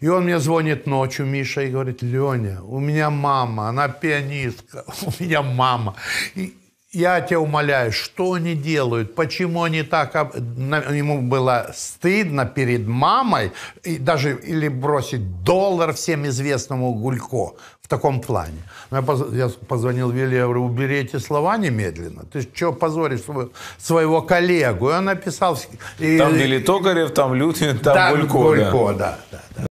И он мне звонит ночью, Миша, и говорит, Леня, у меня мама, она пианистка, у меня мама. И я тебя умоляю, что они делают, почему они так... Ему было стыдно перед мамой, и даже или бросить доллар всем известному Гулько в таком плане. Но ну, я позвонил Вилли, я говорю, убери эти слова немедленно. Ты что позоришь свою, своего коллегу? И он написал... И, там Вилли Токарев, там Лютин, там да, Гулько. Гулько, да. да, да, да.